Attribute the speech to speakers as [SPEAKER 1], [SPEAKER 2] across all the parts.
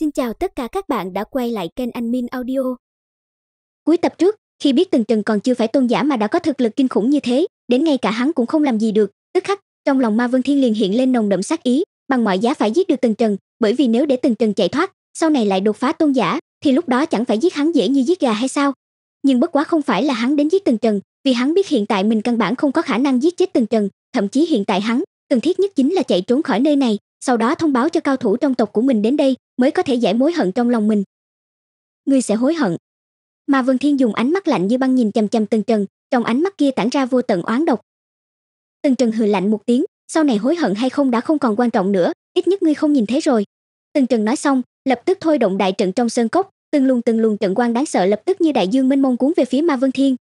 [SPEAKER 1] Xin chào tất cả các bạn đã quay lại kênh Anh Min Audio. Cuối tập trước, khi biết Tần Trần còn chưa phải tôn giả mà đã có thực lực kinh khủng như thế, đến ngay cả hắn cũng không làm gì được, tức khắc, trong lòng Ma Vân Thiên liền hiện lên nồng đậm sát ý, bằng mọi giá phải giết được Tần Trần, bởi vì nếu để Tần Trần chạy thoát, sau này lại đột phá tôn giả, thì lúc đó chẳng phải giết hắn dễ như giết gà hay sao? Nhưng bất quá không phải là hắn đến giết Tần Trần, vì hắn biết hiện tại mình căn bản không có khả năng giết chết Tần Trần, thậm chí hiện tại hắn cần thiết nhất chính là chạy trốn khỏi nơi này, sau đó thông báo cho cao thủ trong tộc của mình đến đây mới có thể giải mối hận trong lòng mình ngươi sẽ hối hận mà vân thiên dùng ánh mắt lạnh như băng nhìn chằm chằm tần trần trong ánh mắt kia tản ra vô tận oán độc tần trần hừ lạnh một tiếng sau này hối hận hay không đã không còn quan trọng nữa ít nhất ngươi không nhìn thấy rồi tần trần nói xong lập tức thôi động đại trận trong sơn cốc từng luồng từng luồng trận quang đáng sợ lập tức như đại dương mênh mông cuốn về phía ma vân thiên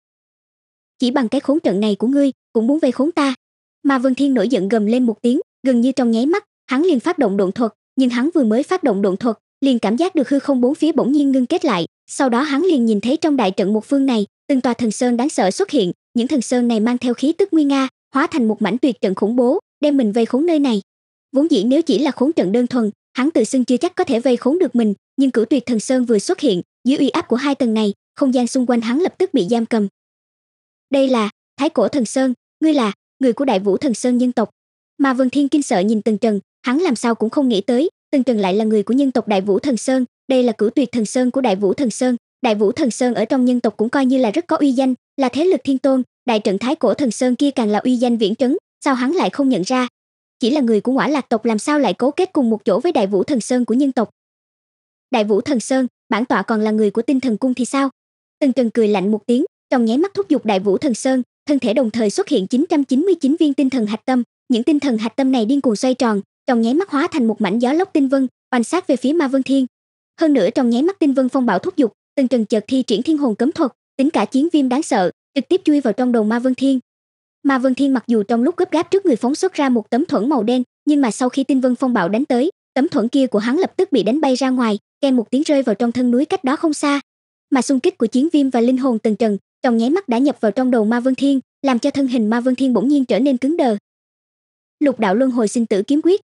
[SPEAKER 1] chỉ bằng cái khốn trận này của ngươi cũng muốn vây khốn ta ma vân thiên nổi giận gầm lên một tiếng gần như trong nháy mắt hắn liền phát động độn thuật, nhưng hắn vừa mới phát động độn thuật, liền cảm giác được hư không bốn phía bỗng nhiên ngưng kết lại, sau đó hắn liền nhìn thấy trong đại trận một phương này, từng tòa thần sơn đáng sợ xuất hiện, những thần sơn này mang theo khí tức nguy nga, hóa thành một mảnh tuyệt trận khủng bố, đem mình vây khốn nơi này. Vốn dĩ nếu chỉ là khốn trận đơn thuần, hắn tự xưng chưa chắc có thể vây khốn được mình, nhưng cửu tuyệt thần sơn vừa xuất hiện, dưới uy áp của hai tầng này, không gian xung quanh hắn lập tức bị giam cầm. Đây là Thái Cổ Thần Sơn, ngươi là người của Đại Vũ Thần Sơn nhân tộc. Mà Vân Thiên kinh sợ nhìn từng Trần, hắn làm sao cũng không nghĩ tới Tương Trần lại là người của nhân tộc Đại Vũ Thần Sơn, đây là cửu tuyệt thần sơn của Đại Vũ Thần Sơn. Đại Vũ Thần Sơn ở trong nhân tộc cũng coi như là rất có uy danh, là thế lực thiên tôn, đại trận thái cổ thần sơn kia càng là uy danh viễn trấn, sao hắn lại không nhận ra? Chỉ là người của Ngõa Lạc tộc làm sao lại cố kết cùng một chỗ với Đại Vũ Thần Sơn của nhân tộc? Đại Vũ Thần Sơn, bản tọa còn là người của Tinh Thần Cung thì sao? Tương Trần cười lạnh một tiếng, trong nháy mắt thúc giục Đại Vũ Thần Sơn, thân thể đồng thời xuất hiện 999 viên tinh thần hạch tâm, những tinh thần hạch tâm này điên cuồng xoay tròn, trong nháy mắt hóa thành một mảnh gió lốc tinh vân oanh sát về phía ma vương thiên hơn nữa trong nháy mắt tinh vân phong bạo thúc giục từng trần chợt thi triển thiên hồn cấm thuật tính cả chiến viêm đáng sợ trực tiếp chui vào trong đầu ma vương thiên ma vương thiên mặc dù trong lúc gấp gáp trước người phóng xuất ra một tấm thuẫn màu đen nhưng mà sau khi tinh vân phong bạo đánh tới tấm thuẫn kia của hắn lập tức bị đánh bay ra ngoài kèm một tiếng rơi vào trong thân núi cách đó không xa mà xung kích của chiến viêm và linh hồn từng trần trong nháy mắt đã nhập vào trong đầu ma vương thiên làm cho thân hình ma vương thiên bỗng nhiên trở nên cứng đờ lục đạo luân hồi sinh tử kiếm quyết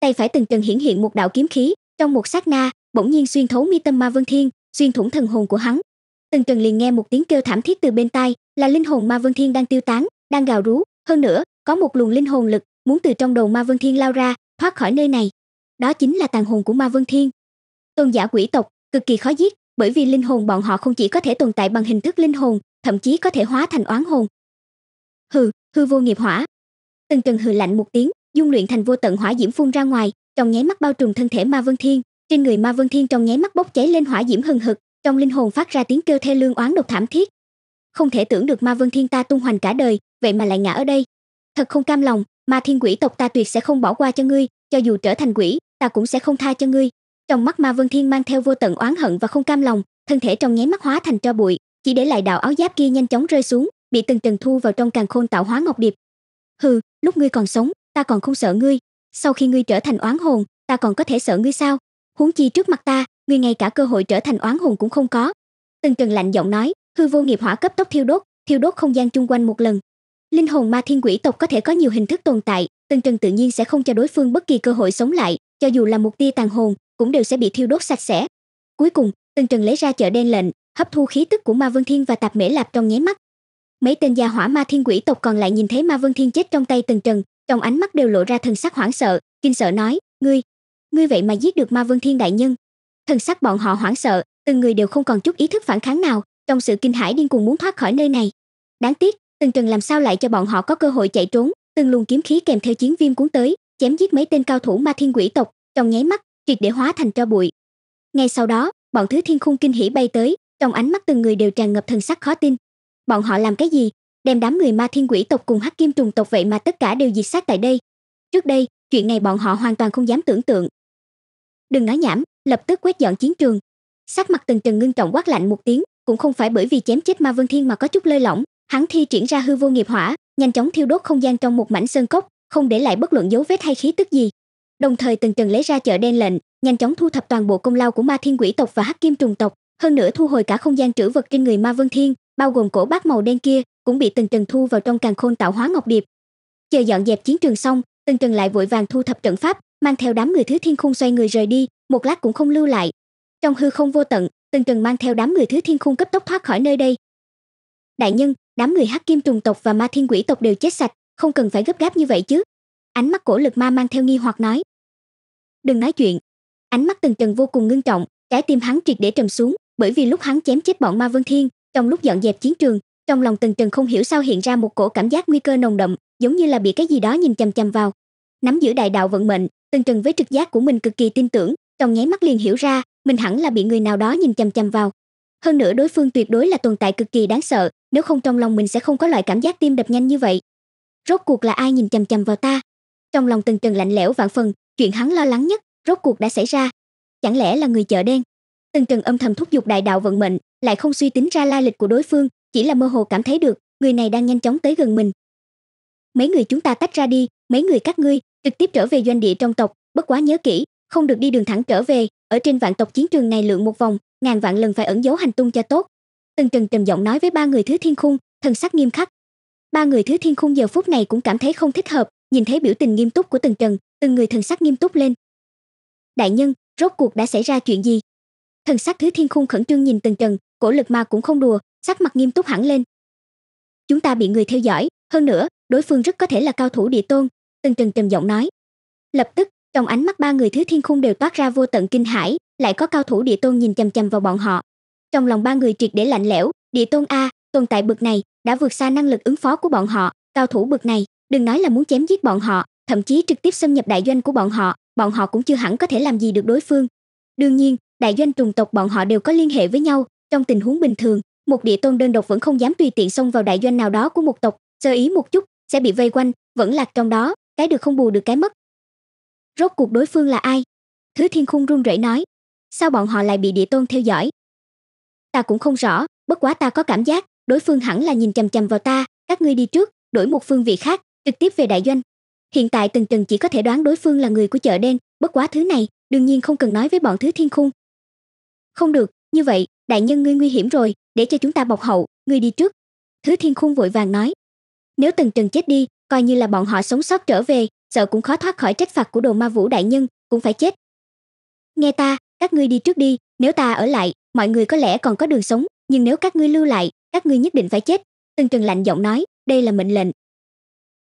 [SPEAKER 1] tay phải từng trần hiển hiện một đạo kiếm khí trong một sát na bỗng nhiên xuyên thấu mi tâm ma vân thiên xuyên thủng thần hồn của hắn từng trần liền nghe một tiếng kêu thảm thiết từ bên tai là linh hồn ma vân thiên đang tiêu tán đang gào rú hơn nữa có một luồng linh hồn lực muốn từ trong đầu ma vân thiên lao ra thoát khỏi nơi này đó chính là tàn hồn của ma vân thiên tôn giả quỷ tộc cực kỳ khó giết bởi vì linh hồn bọn họ không chỉ có thể tồn tại bằng hình thức linh hồn thậm chí có thể hóa thành oán hồn hừ hư vô nghiệp hỏa từng trần hừ lạnh một tiếng dung luyện thành vô tận hỏa diễm phun ra ngoài trong nháy mắt bao trùm thân thể ma vân thiên trên người ma vân thiên trong nháy mắt bốc cháy lên hỏa diễm hừng hực trong linh hồn phát ra tiếng kêu thê lương oán độc thảm thiết không thể tưởng được ma vân thiên ta tung hoành cả đời vậy mà lại ngã ở đây thật không cam lòng ma thiên quỷ tộc ta tuyệt sẽ không bỏ qua cho ngươi cho dù trở thành quỷ ta cũng sẽ không tha cho ngươi trong mắt ma vân thiên mang theo vô tận oán hận và không cam lòng thân thể trong nháy mắt hóa thành tro bụi chỉ để lại đạo áo giáp kia nhanh chóng rơi xuống bị từng trần thu vào trong càn khôn tạo hóa ngọc điệp hừ lúc ngươi còn sống ta còn không sợ ngươi sau khi ngươi trở thành oán hồn ta còn có thể sợ ngươi sao huống chi trước mặt ta ngươi ngay cả cơ hội trở thành oán hồn cũng không có Tần trần lạnh giọng nói hư vô nghiệp hỏa cấp tốc thiêu đốt thiêu đốt không gian chung quanh một lần linh hồn ma thiên quỷ tộc có thể có nhiều hình thức tồn tại Tần trần tự nhiên sẽ không cho đối phương bất kỳ cơ hội sống lại cho dù là một tia tàn hồn cũng đều sẽ bị thiêu đốt sạch sẽ cuối cùng Tần trần lấy ra chợ đen lệnh hấp thu khí tức của ma vân thiên và tạp mễ lạp trong nháy mắt mấy tên gia hỏa ma thiên quỷ tộc còn lại nhìn thấy ma vân thiên chết trong tay Tần trần trong ánh mắt đều lộ ra thần sắc hoảng sợ kinh sợ nói ngươi ngươi vậy mà giết được ma vương thiên đại nhân thần sắc bọn họ hoảng sợ từng người đều không còn chút ý thức phản kháng nào trong sự kinh hãi điên cuồng muốn thoát khỏi nơi này đáng tiếc từng trần làm sao lại cho bọn họ có cơ hội chạy trốn từng luồng kiếm khí kèm theo chiến viêm cuốn tới chém giết mấy tên cao thủ ma thiên quỷ tộc trong nháy mắt triệt để hóa thành tro bụi ngay sau đó bọn thứ thiên khung kinh hỉ bay tới trong ánh mắt từng người đều tràn ngập thần sắc khó tin bọn họ làm cái gì đem đám người ma thiên quỷ tộc cùng hắc kim trùng tộc vậy mà tất cả đều diệt sát tại đây trước đây chuyện này bọn họ hoàn toàn không dám tưởng tượng đừng nói nhảm lập tức quét dọn chiến trường sắc mặt tần trần ngưng trọng quát lạnh một tiếng cũng không phải bởi vì chém chết ma vương thiên mà có chút lơi lỏng hắn thi triển ra hư vô nghiệp hỏa nhanh chóng thiêu đốt không gian trong một mảnh sơn cốc không để lại bất luận dấu vết hay khí tức gì đồng thời tần trần lấy ra chợ đen lệnh nhanh chóng thu thập toàn bộ công lao của ma thiên quỷ tộc và hắc kim trùng tộc hơn nữa thu hồi cả không gian trữ vật trên người ma vương thiên bao gồm cổ bát màu đen kia cũng bị Tần Trần thu vào trong càng khôn tạo hóa ngọc điệp. Chờ dọn dẹp chiến trường xong, Tần Trần lại vội vàng thu thập trận pháp, mang theo đám người thứ thiên khung xoay người rời đi, một lát cũng không lưu lại. Trong hư không vô tận, Tần Trần mang theo đám người thứ thiên khung cấp tốc thoát khỏi nơi đây. Đại nhân, đám người hắc kim trùng tộc và ma thiên quỷ tộc đều chết sạch, không cần phải gấp gáp như vậy chứ. Ánh mắt cổ lực ma mang theo nghi hoặc nói. Đừng nói chuyện. Ánh mắt Tần Trần vô cùng ngưng trọng, trái tim hắn triệt để trầm xuống, bởi vì lúc hắn chém chết bọn ma vân thiên, trong lúc dọn dẹp chiến trường, trong lòng tần trần không hiểu sao hiện ra một cổ cảm giác nguy cơ nồng đậm giống như là bị cái gì đó nhìn chằm chằm vào nắm giữ đại đạo vận mệnh tần trần với trực giác của mình cực kỳ tin tưởng trong nháy mắt liền hiểu ra mình hẳn là bị người nào đó nhìn chằm chằm vào hơn nữa đối phương tuyệt đối là tồn tại cực kỳ đáng sợ nếu không trong lòng mình sẽ không có loại cảm giác tim đập nhanh như vậy rốt cuộc là ai nhìn chằm chằm vào ta trong lòng tần trần lạnh lẽo vạn phần chuyện hắn lo lắng nhất rốt cuộc đã xảy ra chẳng lẽ là người chợ đen tần trần âm thầm thúc giục đại đạo vận mệnh lại không suy tính ra lai lịch của đối phương chỉ là mơ hồ cảm thấy được người này đang nhanh chóng tới gần mình mấy người chúng ta tách ra đi mấy người các ngươi trực tiếp trở về doanh địa trong tộc bất quá nhớ kỹ không được đi đường thẳng trở về ở trên vạn tộc chiến trường này lượn một vòng ngàn vạn lần phải ẩn giấu hành tung cho tốt tần trần trầm giọng nói với ba người thứ thiên khung thần sắc nghiêm khắc ba người thứ thiên khung giờ phút này cũng cảm thấy không thích hợp nhìn thấy biểu tình nghiêm túc của tần trần từng người thần sắc nghiêm túc lên đại nhân rốt cuộc đã xảy ra chuyện gì thần sắc thứ thiên khung khẩn trương nhìn tần trần cổ lực ma cũng không đùa sắc mặt nghiêm túc hẳn lên chúng ta bị người theo dõi hơn nữa đối phương rất có thể là cao thủ địa tôn từng trần trầm giọng nói lập tức trong ánh mắt ba người thứ thiên khung đều toát ra vô tận kinh hãi lại có cao thủ địa tôn nhìn chằm chằm vào bọn họ trong lòng ba người triệt để lạnh lẽo địa tôn a tồn tại bậc này đã vượt xa năng lực ứng phó của bọn họ cao thủ bậc này đừng nói là muốn chém giết bọn họ thậm chí trực tiếp xâm nhập đại doanh của bọn họ bọn họ cũng chưa hẳn có thể làm gì được đối phương đương nhiên đại doanh trùng tộc bọn họ đều có liên hệ với nhau trong tình huống bình thường một địa tôn đơn độc vẫn không dám tùy tiện xông vào đại doanh nào đó của một tộc sơ ý một chút sẽ bị vây quanh vẫn lạc trong đó cái được không bù được cái mất rốt cuộc đối phương là ai thứ thiên khung run rẩy nói sao bọn họ lại bị địa tôn theo dõi ta cũng không rõ bất quá ta có cảm giác đối phương hẳn là nhìn chằm chằm vào ta các ngươi đi trước đổi một phương vị khác trực tiếp về đại doanh hiện tại từng trần chỉ có thể đoán đối phương là người của chợ đen bất quá thứ này đương nhiên không cần nói với bọn thứ thiên khung không được như vậy đại nhân ngươi nguy hiểm rồi để cho chúng ta bọc hậu ngươi đi trước thứ thiên khung vội vàng nói nếu tần trần chết đi coi như là bọn họ sống sót trở về sợ cũng khó thoát khỏi trách phạt của đồ ma vũ đại nhân cũng phải chết nghe ta các ngươi đi trước đi nếu ta ở lại mọi người có lẽ còn có đường sống nhưng nếu các ngươi lưu lại các ngươi nhất định phải chết tần trần lạnh giọng nói đây là mệnh lệnh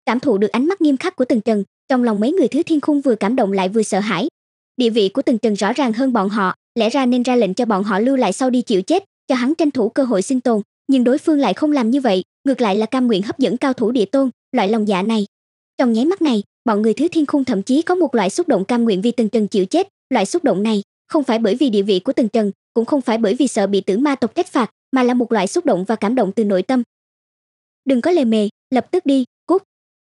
[SPEAKER 1] cảm thụ được ánh mắt nghiêm khắc của tần trần trong lòng mấy người thứ thiên khung vừa cảm động lại vừa sợ hãi địa vị của tần trần rõ ràng hơn bọn họ lẽ ra nên ra lệnh cho bọn họ lưu lại sau đi chịu chết cho hắn tranh thủ cơ hội sinh tồn nhưng đối phương lại không làm như vậy ngược lại là cam nguyện hấp dẫn cao thủ địa tôn loại lòng dạ này trong nháy mắt này bọn người thứ thiên khung thậm chí có một loại xúc động cam nguyện vì từng trần chịu chết loại xúc động này không phải bởi vì địa vị của từng trần cũng không phải bởi vì sợ bị tử ma tộc trách phạt mà là một loại xúc động và cảm động từ nội tâm đừng có lề mề lập tức đi cút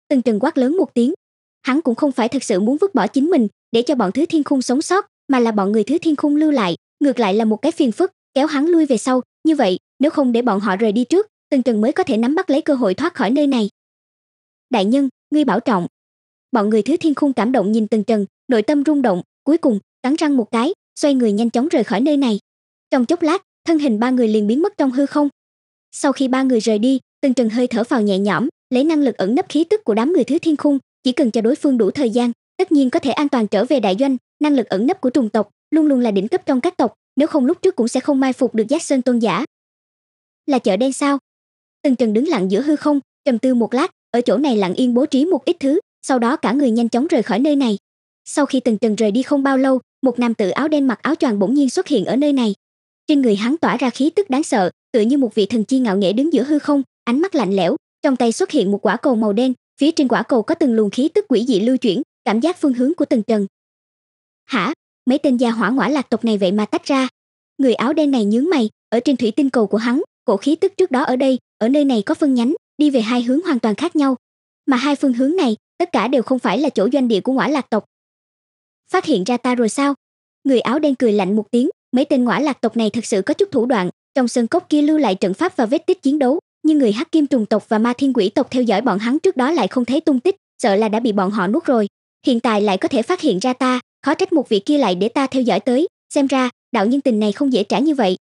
[SPEAKER 1] từng trần quát lớn một tiếng hắn cũng không phải thật sự muốn vứt bỏ chính mình để cho bọn thứ thiên khung sống sót mà là bọn người thứ thiên khung lưu lại ngược lại là một cái phiền phức kéo hắn lui về sau như vậy nếu không để bọn họ rời đi trước tần trần mới có thể nắm bắt lấy cơ hội thoát khỏi nơi này đại nhân ngươi bảo trọng bọn người thứ thiên khung cảm động nhìn tần trần nội tâm rung động cuối cùng cắn răng một cái xoay người nhanh chóng rời khỏi nơi này trong chốc lát thân hình ba người liền biến mất trong hư không sau khi ba người rời đi tần trần hơi thở vào nhẹ nhõm lấy năng lực ẩn nấp khí tức của đám người thứ thiên khung chỉ cần cho đối phương đủ thời gian tất nhiên có thể an toàn trở về đại doanh năng lực ẩn nấp của trùng tộc luôn luôn là đỉnh cấp trong các tộc nếu không lúc trước cũng sẽ không mai phục được giác sơn tôn giả là chợ đen sao tần trần đứng lặng giữa hư không trầm tư một lát ở chỗ này lặng yên bố trí một ít thứ sau đó cả người nhanh chóng rời khỏi nơi này sau khi tần trần rời đi không bao lâu một nam tử áo đen mặc áo choàng bỗng nhiên xuất hiện ở nơi này trên người hắn tỏa ra khí tức đáng sợ tựa như một vị thần chi ngạo nghễ đứng giữa hư không ánh mắt lạnh lẽo trong tay xuất hiện một quả cầu màu đen phía trên quả cầu có từng luồng khí tức quỷ dị lưu chuyển cảm giác phương hướng của từng trần hả mấy tên gia hỏa ngoả lạc tộc này vậy mà tách ra người áo đen này nhướng mày ở trên thủy tinh cầu của hắn cổ khí tức trước đó ở đây ở nơi này có phân nhánh đi về hai hướng hoàn toàn khác nhau mà hai phương hướng này tất cả đều không phải là chỗ doanh địa của ngoả lạc tộc phát hiện ra ta rồi sao người áo đen cười lạnh một tiếng mấy tên ngoả lạc tộc này thật sự có chút thủ đoạn trong sân cốc kia lưu lại trận pháp và vết tích chiến đấu nhưng người hắc kim trùng tộc và ma thiên quỷ tộc theo dõi bọn hắn trước đó lại không thấy tung tích sợ là đã bị bọn họ nuốt rồi hiện tại lại có thể phát hiện ra ta khó trách một vị kia lại để ta theo dõi tới xem ra đạo nhân tình này không dễ trả như vậy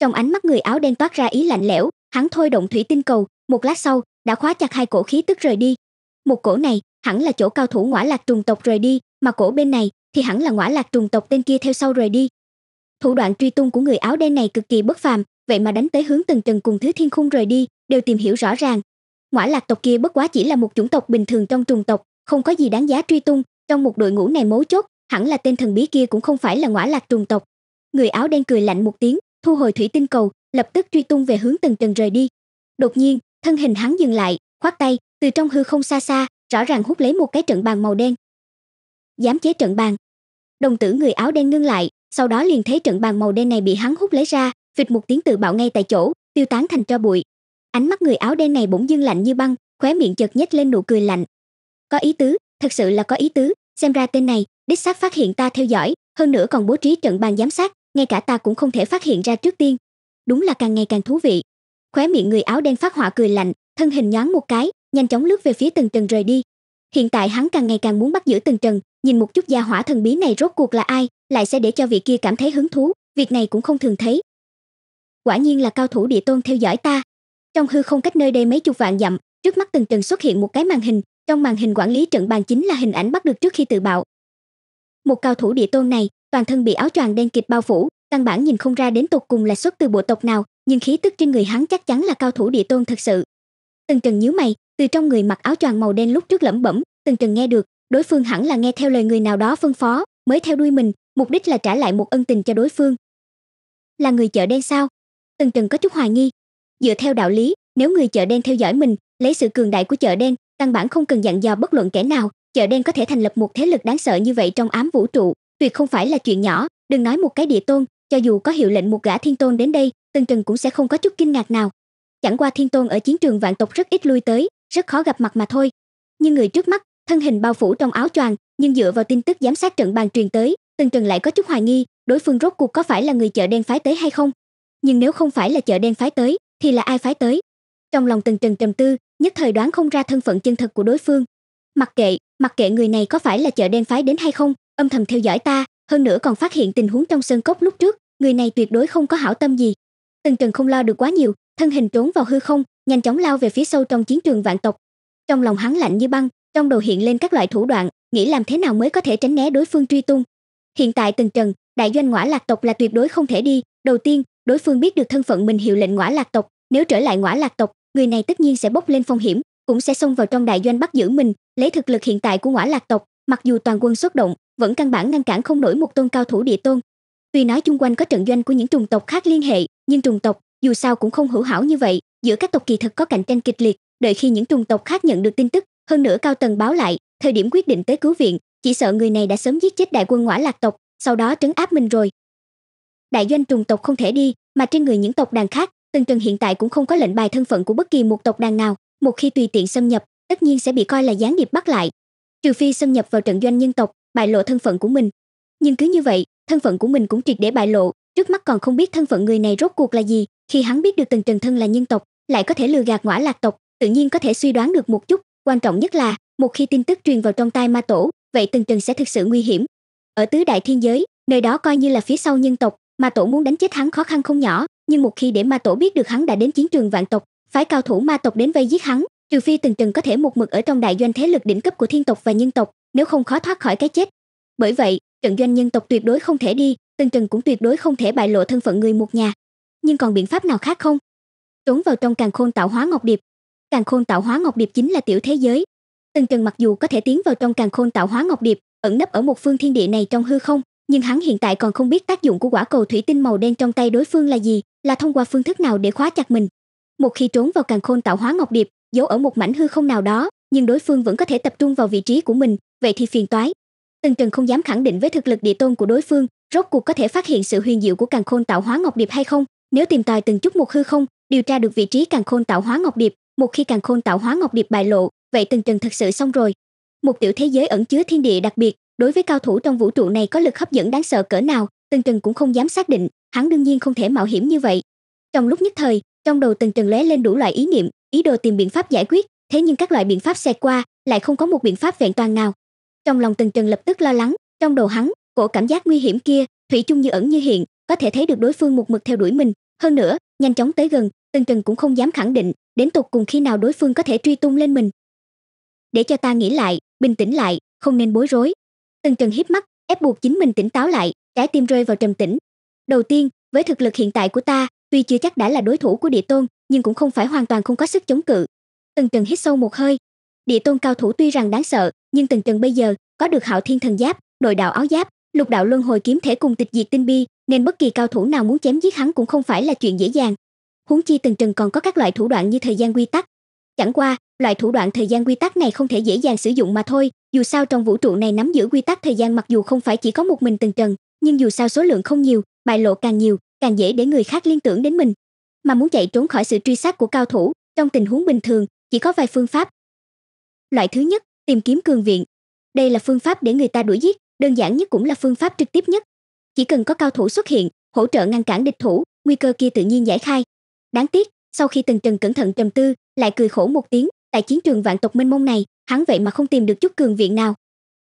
[SPEAKER 1] trong ánh mắt người áo đen toát ra ý lạnh lẽo hắn thôi động thủy tinh cầu một lát sau đã khóa chặt hai cổ khí tức rời đi một cổ này hẳn là chỗ cao thủ ngõa lạc trùng tộc rời đi mà cổ bên này thì hẳn là ngõa lạc trùng tộc tên kia theo sau rời đi thủ đoạn truy tung của người áo đen này cực kỳ bất phàm vậy mà đánh tới hướng từng trần cùng thứ thiên khung rời đi đều tìm hiểu rõ ràng ngõa lạc tộc kia bất quá chỉ là một chủng tộc bình thường trong trùng tộc không có gì đáng giá truy tung trong một đội ngũ này mấu chốt hẳn là tên thần bí kia cũng không phải là ngõa lạc trùng tộc người áo đen cười lạnh một tiếng thu hồi thủy tinh cầu lập tức truy tung về hướng tầng trần rời đi đột nhiên thân hình hắn dừng lại khoát tay từ trong hư không xa xa rõ ràng hút lấy một cái trận bàn màu đen dám chế trận bàn đồng tử người áo đen ngưng lại sau đó liền thấy trận bàn màu đen này bị hắn hút lấy ra vịt một tiếng tự bạo ngay tại chỗ tiêu tán thành cho bụi ánh mắt người áo đen này bỗng dưng lạnh như băng khóe miệng chợt nhếch lên nụ cười lạnh có ý tứ thật sự là có ý tứ xem ra tên này đích xác phát hiện ta theo dõi hơn nữa còn bố trí trận bàn giám sát ngay cả ta cũng không thể phát hiện ra trước tiên đúng là càng ngày càng thú vị khóe miệng người áo đen phát họa cười lạnh thân hình nhoáng một cái nhanh chóng lướt về phía từng trần rời đi hiện tại hắn càng ngày càng muốn bắt giữ từng trần nhìn một chút gia hỏa thần bí này rốt cuộc là ai lại sẽ để cho vị kia cảm thấy hứng thú việc này cũng không thường thấy quả nhiên là cao thủ địa tôn theo dõi ta trong hư không cách nơi đây mấy chục vạn dặm trước mắt từng trần xuất hiện một cái màn hình trong màn hình quản lý trận bàn chính là hình ảnh bắt được trước khi tự bạo. Một cao thủ địa tôn này, toàn thân bị áo choàng đen kịt bao phủ, căn bản nhìn không ra đến tột cùng là xuất từ bộ tộc nào, nhưng khí tức trên người hắn chắc chắn là cao thủ địa tôn thật sự. Từng Trần nhíu mày, từ trong người mặc áo choàng màu đen lúc trước lẩm bẩm, Từng Trần nghe được, đối phương hẳn là nghe theo lời người nào đó phân phó, mới theo đuôi mình, mục đích là trả lại một ân tình cho đối phương. Là người chợ đen sao? Từng Trần có chút hoài nghi. Dựa theo đạo lý, nếu người chợ đen theo dõi mình, lấy sự cường đại của chợ đen, căn bản không cần dặn dò bất luận kẻ nào chợ đen có thể thành lập một thế lực đáng sợ như vậy trong ám vũ trụ tuyệt không phải là chuyện nhỏ đừng nói một cái địa tôn cho dù có hiệu lệnh một gã thiên tôn đến đây tần trần cũng sẽ không có chút kinh ngạc nào chẳng qua thiên tôn ở chiến trường vạn tộc rất ít lui tới rất khó gặp mặt mà thôi nhưng người trước mắt thân hình bao phủ trong áo choàng nhưng dựa vào tin tức giám sát trận bàn truyền tới tần trần lại có chút hoài nghi đối phương rốt cuộc có phải là người chợ đen phái tới hay không nhưng nếu không phải là chợ đen phái tới thì là ai phái tới trong lòng tần trần trầm tư nhất thời đoán không ra thân phận chân thật của đối phương mặc kệ mặc kệ người này có phải là chợ đen phái đến hay không âm thầm theo dõi ta hơn nữa còn phát hiện tình huống trong sơn cốc lúc trước người này tuyệt đối không có hảo tâm gì tần trần không lo được quá nhiều thân hình trốn vào hư không nhanh chóng lao về phía sâu trong chiến trường vạn tộc trong lòng hắn lạnh như băng trong đầu hiện lên các loại thủ đoạn nghĩ làm thế nào mới có thể tránh né đối phương truy tung hiện tại tần trần đại doanh ngõa lạc tộc là tuyệt đối không thể đi đầu tiên đối phương biết được thân phận mình hiệu lệnh ngõa lạc tộc nếu trở lại ngõa lạc tộc người này tất nhiên sẽ bốc lên phong hiểm cũng sẽ xông vào trong đại doanh bắt giữ mình lấy thực lực hiện tại của ngõa lạc tộc mặc dù toàn quân xuất động vẫn căn bản ngăn cản không nổi một tôn cao thủ địa tôn tuy nói chung quanh có trận doanh của những trùng tộc khác liên hệ nhưng trùng tộc dù sao cũng không hữu hảo như vậy giữa các tộc kỳ thực có cạnh tranh kịch liệt đợi khi những trùng tộc khác nhận được tin tức hơn nữa cao tầng báo lại thời điểm quyết định tới cứu viện chỉ sợ người này đã sớm giết chết đại quân ngõa lạc tộc sau đó trấn áp mình rồi đại doanh trùng tộc không thể đi mà trên người những tộc đàn khác Tần Trần hiện tại cũng không có lệnh bài thân phận của bất kỳ một tộc đàn nào, một khi tùy tiện xâm nhập, tất nhiên sẽ bị coi là gián điệp bắt lại. Trừ phi xâm nhập vào trận doanh nhân tộc, bại lộ thân phận của mình. Nhưng cứ như vậy, thân phận của mình cũng triệt để bại lộ, trước mắt còn không biết thân phận người này rốt cuộc là gì, khi hắn biết được Tần Trần thân là nhân tộc, lại có thể lừa gạt ngõa lạc tộc, tự nhiên có thể suy đoán được một chút, quan trọng nhất là, một khi tin tức truyền vào trong tai ma tổ, vậy Tần Trần sẽ thực sự nguy hiểm. Ở tứ đại thiên giới, nơi đó coi như là phía sau nhân tộc, ma tổ muốn đánh chết hắn khó khăn không nhỏ, nhưng một khi để ma tổ biết được hắn đã đến chiến trường vạn tộc phái cao thủ ma tộc đến vây giết hắn trừ phi từng trần có thể một mực ở trong đại doanh thế lực đỉnh cấp của thiên tộc và nhân tộc nếu không khó thoát khỏi cái chết bởi vậy trận doanh nhân tộc tuyệt đối không thể đi từng trần cũng tuyệt đối không thể bại lộ thân phận người một nhà nhưng còn biện pháp nào khác không trốn vào trong càng khôn tạo hóa ngọc điệp càng khôn tạo hóa ngọc điệp chính là tiểu thế giới từng trần mặc dù có thể tiến vào trong càng khôn tạo hóa ngọc điệp ẩn nấp ở một phương thiên địa này trong hư không nhưng hắn hiện tại còn không biết tác dụng của quả cầu thủy tinh màu đen trong tay đối phương là gì, là thông qua phương thức nào để khóa chặt mình. Một khi trốn vào càng khôn tạo hóa ngọc điệp, giấu ở một mảnh hư không nào đó, nhưng đối phương vẫn có thể tập trung vào vị trí của mình, vậy thì phiền toái. Tần Trần không dám khẳng định với thực lực địa tôn của đối phương, rốt cuộc có thể phát hiện sự huyền diệu của càng khôn tạo hóa ngọc điệp hay không. Nếu tìm tòi từng chút một hư không, điều tra được vị trí càng khôn tạo hóa ngọc điệp, một khi càng khôn tạo hóa ngọc điệp bại lộ, vậy Tần Trần thật sự xong rồi. Một tiểu thế giới ẩn chứa thiên địa đặc biệt, đối với cao thủ trong vũ trụ này có lực hấp dẫn đáng sợ cỡ nào tần trần cũng không dám xác định hắn đương nhiên không thể mạo hiểm như vậy trong lúc nhất thời trong đầu tần trần lóe lên đủ loại ý niệm ý đồ tìm biện pháp giải quyết thế nhưng các loại biện pháp xẹt qua lại không có một biện pháp vẹn toàn nào trong lòng tần trần lập tức lo lắng trong đầu hắn cổ cảm giác nguy hiểm kia thủy chung như ẩn như hiện có thể thấy được đối phương một mực theo đuổi mình hơn nữa nhanh chóng tới gần tần trần cũng không dám khẳng định đến tục cùng khi nào đối phương có thể truy tung lên mình để cho ta nghĩ lại bình tĩnh lại không nên bối rối Tần Trần hiếp mắt, ép buộc chính mình tỉnh táo lại, trái tim rơi vào trầm tĩnh. Đầu tiên, với thực lực hiện tại của ta, tuy chưa chắc đã là đối thủ của địa tôn, nhưng cũng không phải hoàn toàn không có sức chống cự. Tần Trần hít sâu một hơi. Địa tôn cao thủ tuy rằng đáng sợ, nhưng Tần Trần bây giờ có được Hạo Thiên Thần Giáp, Đội đạo áo giáp, lục đạo luân hồi kiếm thể cùng tịch diệt tinh bi, nên bất kỳ cao thủ nào muốn chém giết hắn cũng không phải là chuyện dễ dàng. Huống chi Tần Trần còn có các loại thủ đoạn như thời gian quy tắc, chẳng qua loại thủ đoạn thời gian quy tắc này không thể dễ dàng sử dụng mà thôi dù sao trong vũ trụ này nắm giữ quy tắc thời gian mặc dù không phải chỉ có một mình từng trần nhưng dù sao số lượng không nhiều bại lộ càng nhiều càng dễ để người khác liên tưởng đến mình mà muốn chạy trốn khỏi sự truy sát của cao thủ trong tình huống bình thường chỉ có vài phương pháp loại thứ nhất tìm kiếm cường viện đây là phương pháp để người ta đuổi giết đơn giản nhất cũng là phương pháp trực tiếp nhất chỉ cần có cao thủ xuất hiện hỗ trợ ngăn cản địch thủ nguy cơ kia tự nhiên giải khai đáng tiếc sau khi từng trần cẩn thận trầm tư lại cười khổ một tiếng tại chiến trường vạn tộc minh mông này hắn vậy mà không tìm được chút cường viện nào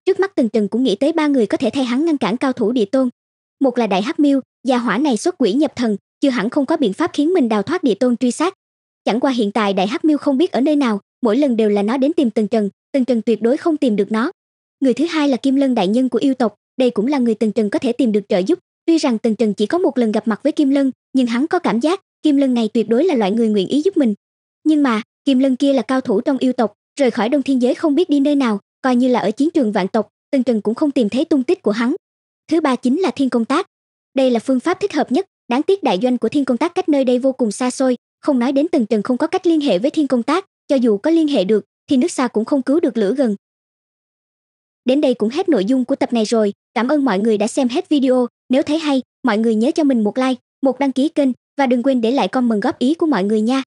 [SPEAKER 1] trước mắt từng trần cũng nghĩ tới ba người có thể thay hắn ngăn cản cao thủ địa tôn một là đại hắc miêu gia hỏa này xuất quỷ nhập thần chưa hẳn không có biện pháp khiến mình đào thoát địa tôn truy sát chẳng qua hiện tại đại hắc miêu không biết ở nơi nào mỗi lần đều là nó đến tìm từng trần từng trần tuyệt đối không tìm được nó người thứ hai là kim lân đại nhân của yêu tộc đây cũng là người từng trần có thể tìm được trợ giúp tuy rằng từng trần chỉ có một lần gặp mặt với kim lân nhưng hắn có cảm giác Kim Lân này tuyệt đối là loại người nguyện ý giúp mình. Nhưng mà, Kim Lân kia là cao thủ trong yêu tộc, rời khỏi Đông Thiên giới không biết đi nơi nào, coi như là ở chiến trường vạn tộc, Tần Trần cũng không tìm thấy tung tích của hắn. Thứ ba chính là thiên công tác. Đây là phương pháp thích hợp nhất, đáng tiếc đại doanh của thiên công tác cách nơi đây vô cùng xa xôi, không nói đến Tần Trần không có cách liên hệ với thiên công tác, cho dù có liên hệ được thì nước xa cũng không cứu được lửa gần. Đến đây cũng hết nội dung của tập này rồi, cảm ơn mọi người đã xem hết video, nếu thấy hay, mọi người nhớ cho mình một like, một đăng ký kênh và đừng quên để lại comment góp ý của mọi người nha.